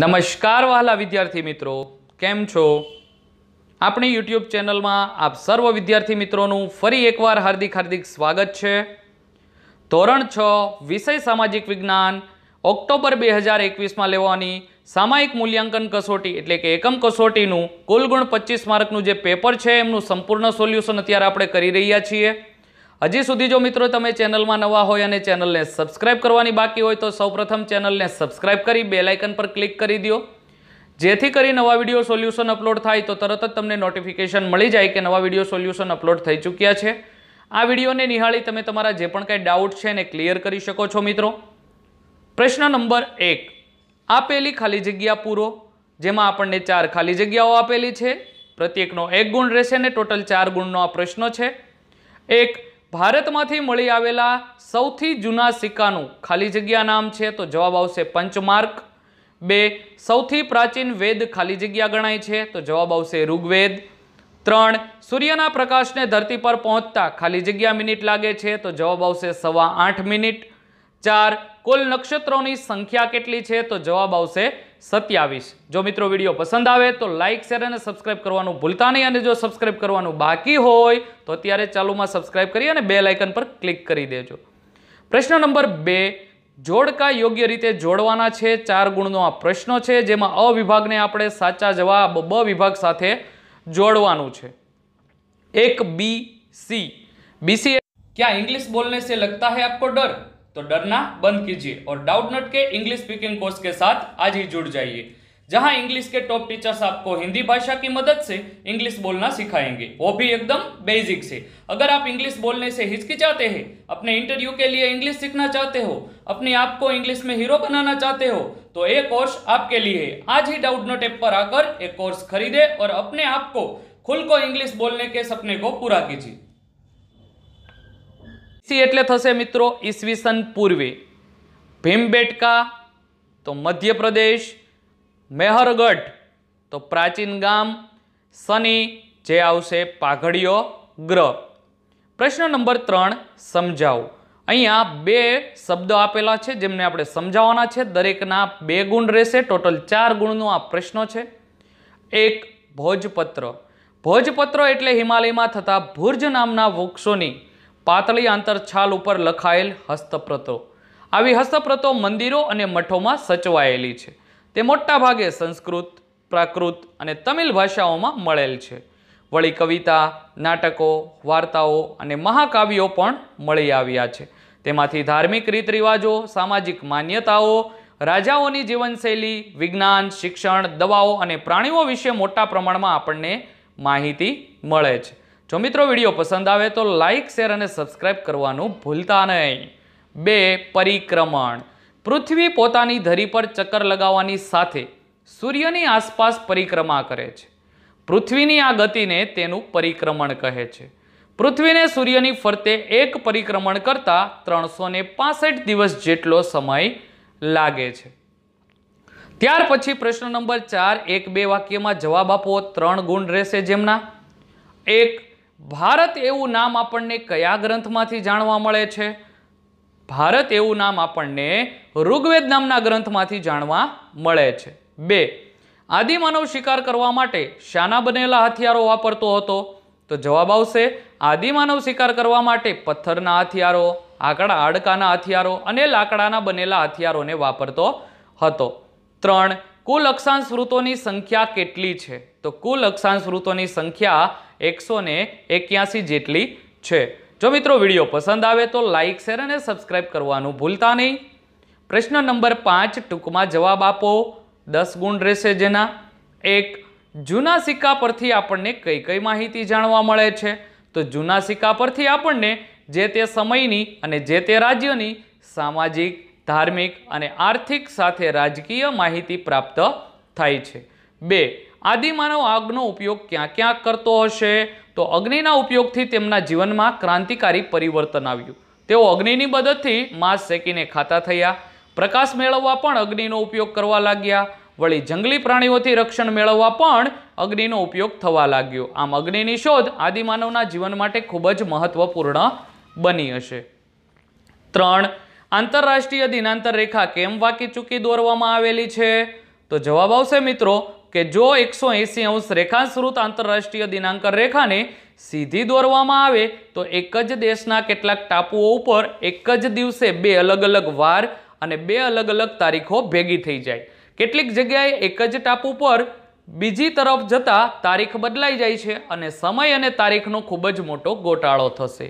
નમસ્કાર વહાલા વિદ્યાર્થી મિત્રો કેમ છો આપણી યુટ્યુબ ચેનલમાં આપ સર્વ વિદ્યાર્થી મિત્રોનું ફરી એકવાર હાર્દિક હાર્દિક સ્વાગત છે ધોરણ છ વિષય સામાજિક વિજ્ઞાન ઓક્ટોબર બે હજાર એકવીસમાં લેવાની સામાયિક મૂલ્યાંકન કસોટી એટલે કે એકમ કસોટીનું કુલગુણ ગુણ પચીસ માર્કનું જે પેપર છે એમનું સંપૂર્ણ સોલ્યુશન અત્યારે આપણે કરી રહ્યા છીએ હજી સુધી જો મિત્રો તમે ચેનલમાં નવા હોય અને ચેનલને સબસ્ક્રાઇબ કરવાની બાકી હોય તો સૌપ્રથમ ચેનલને સબસ્ક્રાઇબ કરી બેલાઇકન પર ક્લિક કરી દો જેથી કરી નવા વિડીયો સોલ્યુશન અપલોડ થાય તો તરત જ તમને નોટિફિકેશન મળી જાય કે નવા વિડીયો સોલ્યુશન અપલોડ થઈ ચૂક્યા છે આ વિડીયોને નિહાળી તમે તમારા જે પણ કાંઈ ડાઉટ છે એને ક્લિયર કરી શકો છો મિત્રો પ્રશ્ન નંબર એક આપેલી ખાલી જગ્યા પૂરો જેમાં આપણને ચાર ખાલી જગ્યાઓ આપેલી છે પ્રત્યેકનો એક ગુણ રહેશે ને ટોટલ ચાર ગુણનો આ પ્રશ્ન છે એક ભારતમાંથી મળી આવેલા સૌથી જૂના સિક્કાનું ખાલી જગ્યા નામ છે તો જવાબ આવશે પંચમાર્ક બે સૌથી પ્રાચીન વેદ ખાલી જગ્યા ગણાય છે તો જવાબ આવશે ઋગ્વેદ ત્રણ સૂર્યના પ્રકાશને ધરતી પર પહોંચતા ખાલી જગ્યા મિનિટ લાગે છે તો જવાબ આવશે સવા આઠ મિનિટ ચાર કુલ નક્ષત્રોની સંખ્યા કેટલી છે તો જવાબ આવશે સત્યાવીસ જો મિત્રો વિડીયો પસંદ આવે તો લાઇક શેર અને સબસ્ક્રાઇબ કરવાનું ભૂલતા નહીં અને જો સબસ્ક્રાઇબ કરવાનું બાકી હોય તો અત્યારે ચાલુમાં સબસ્ક્રાઇબ કરી અને બે લાઇકન પર ક્લિક કરી દેજો પ્રશ્ન નંબર બે જોડકા યોગ્ય રીતે જોડવાના છે ચાર ગુણનો આ પ્રશ્ન છે જેમાં અવિભાગને આપણે સાચા જવાબ બ વિભાગ સાથે જોડવાનું છે એક બી સી બીસી क्या ઇંગ્લિશ બોલને से લગતા है आपको ડર तो डरना बंद कीजिए और डाउट नट के इंग्लिश स्पीकिंग कोर्स के साथ आज ही जुड़ जाइए जहां इंग्लिश के टॉप टीचर्स आपको हिंदी भाषा की मदद से इंग्लिश बोलना सिखाएंगे वो भी एकदम बेसिक से अगर आप इंग्लिश बोलने से हिचकिचाते हैं अपने इंटरव्यू के लिए इंग्लिश सीखना चाहते हो अपने आप को इंग्लिश में हीरो बनाना चाहते हो तो ये कोर्स आपके लिए है आज ही डाउट नोट ऐप पर आकर एक कोर्स खरीदे और अपने आप को खुल को इंग्लिश बोलने के सपने को पूरा कीजिए સી એટલે થશે મિત્રો ઈસવીસન પૂર્વે ભીમબેટકા તો મધ્યપ્રદેશ મેહરગઢ તો પ્રાચીન ગામ શનિ જે આવશે પાઘડીયો ગ્રહ પ્રશ્ન નંબર ત્રણ સમજાવો અહીંયા બે શબ્દો આપેલા છે જેમને આપણે સમજાવવાના છે દરેકના બે ગુણ રહેશે ટોટલ ચાર ગુણનો આ પ્રશ્નો છે એક ભોજપત્ર ભોજપત્ર એટલે હિમાલયમાં થતા ભુર્જ નામના વૃક્ષોની પાતળી આંતરછાલ ઉપર લખાયેલ હસ્તપ્રતો આવી હસ્તપ્રતો મંદિરો અને મઠોમાં સચવાયેલી છે તે મોટાભાગે સંસ્કૃત પ્રાકૃત અને તમિલ ભાષાઓમાં મળેલ છે વળી કવિતા નાટકો વાર્તાઓ અને મહાકાવ્યો પણ મળી આવ્યા છે તેમાંથી ધાર્મિક રીત રિવાજો સામાજિક માન્યતાઓ રાજાઓની જીવનશૈલી વિજ્ઞાન શિક્ષણ દવાઓ અને પ્રાણીઓ વિશે મોટા પ્રમાણમાં આપણને માહિતી મળે છે જો મિત્રો વિડીયો પસંદ આવે તો લાઇક શેર અને સબસ્ક્રાઈબ કરવાનું ભૂલતા નહીં બે પરિક્રમણ પૃથ્વી પોતાની ધરી પર ચક્કર લગાવવાની સાથે સૂર્યની આસપાસ પરિક્રમા કરે છે પૃથ્વીની આ ગતિને તેનું પરિક્રમણ કહે છે પૃથ્વીને સૂર્યની ફરતે એક પરિક્રમણ કરતાં ત્રણસો દિવસ જેટલો સમય લાગે છે ત્યાર પછી પ્રશ્ન નંબર ચાર એક બે વાક્યમાં જવાબ આપો ત્રણ ગુણ રહેશે જેમના એક ભારત એવું નામ આપણને કયા ગ્રંથમાંથી જાણવા મળે છે ભારત એવું નામ આપણને ઋગ્વેદ નામના ગ્રંથમાંથી જાણવા મળે છે બે આદિમાનવ શિકાર કરવા માટે શાના બનેલા હથિયારો વાપરતો હતો તો જવાબ આવશે આદિમાનવ શિકાર કરવા માટે પથ્થરના હથિયારો આકડા હાડકાના હથિયારો અને લાકડાના બનેલા હથિયારોને વાપરતો હતો ત્રણ કુલ અક્ષાંશ ઋતોની સંખ્યા કેટલી છે તો કુલ અક્ષાંશ ઋતોની સંખ્યા એકસો ને એક્યાસી જેટલી છે જો મિત્રો વિડીયો પસંદ આવે તો લાઇક શેર અને સબસ્ક્રાઇબ કરવાનું ભૂલતા નહીં પ્રશ્ન નંબર પાંચ ટૂંકમાં જવાબ આપો દસ ગુણ રહેશે જેના એક જૂના સિક્કા પરથી આપણને કઈ કઈ માહિતી જાણવા મળે છે તો જૂના સિક્કા પરથી આપણને જે તે સમયની અને જે તે રાજ્યની સામાજિક ધાર્મિક અને આર્થિક સાથે રાજકીય માહિતી પ્રાપ્ત થાય છે બે આદિમાનવ આગનો ઉપયોગ ક્યાં ક્યાં કરતો હશે તો અગ્નિના ઉપયોગથી તેમના જીવનમાં ક્રાંતિકારી પરિવર્તન આવ્યું તેઓ અગ્નિની મદદથી માંસ શેકીને ખાતા થયા પ્રકાશ મેળવવા પણ અગ્નિનો ઉપયોગ કરવા લાગ્યા વળી જંગલી પ્રાણીઓથી રક્ષણ મેળવવા પણ અગ્નિનો ઉપયોગ થવા લાગ્યો આમ અગ્નિની શોધ આદિમાનવના જીવન માટે ખૂબ જ મહત્વપૂર્ણ બની હશે ત્રણ આંતરરાષ્ટ્રીય દિનાંતર રેખા કેમ વાકી ચૂકી દોરવામાં આવેલી છે તો જવાબ આવશે મિત્રો કે જો એકસો એંસી અંશ રેખાશ્રુત આંતરરાષ્ટ્રીય દિનાંક રેખાને સીધી દોરવામાં આવે તો એક જ દેશના કેટલાક ટાપુઓ ઉપર એક જ દિવસે બે અલગ અલગ વાર અને બે અલગ અલગ તારીખો ભેગી થઈ જાય કેટલીક જગ્યાએ એક જ ટાપુ પર બીજી તરફ જતાં તારીખ બદલાઈ જાય છે અને સમય અને તારીખનો ખૂબ જ મોટો ગોટાળો થશે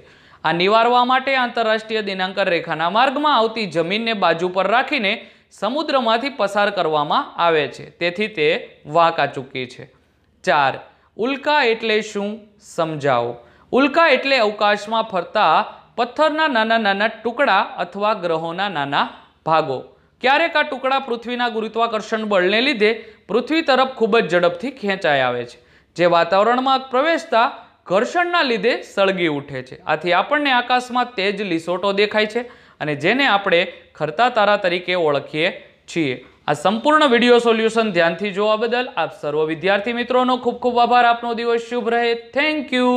આ નિવારવા માટે આંતરરાષ્ટ્રીય દિનાંકર રેખાના માર્ગમાં આવતી જમીનને બાજુ પર રાખીને સમુદ્રમાંથી પસાર કરવામાં આવે છે તેથી તે વાંકા ચૂકી છે ચાર ઉલ્કા એટલે શું સમજાવો ઉલ્કા એટલે અવકાશમાં ફરતા પથ્થરના નાના નાના ટુકડા અથવા ગ્રહોના નાના ભાગો ક્યારેક આ ટુકડા પૃથ્વીના ગુરુત્વાકર્ષણ બળને લીધે પૃથ્વી તરફ ખૂબ જ ઝડપથી ખેંચાઈ આવે છે જે વાતાવરણમાં પ્રવેશતા ઘર્ષણના લીધે સળગી ઉઠે છે આથી આપણને આકાશમાં તેજ લીસોટો દેખાય છે અને જેને આપણે ખરતા તારા તરીકે ઓળખીએ છીએ આ સંપૂર્ણ વિડીયો સોલ્યુશન ધ્યાનથી જોવા બદલ આપ સર્વ વિદ્યાર્થી મિત્રોનો ખૂબ ખૂબ આભાર આપનો દિવસ શુભ રહે થેન્ક યુ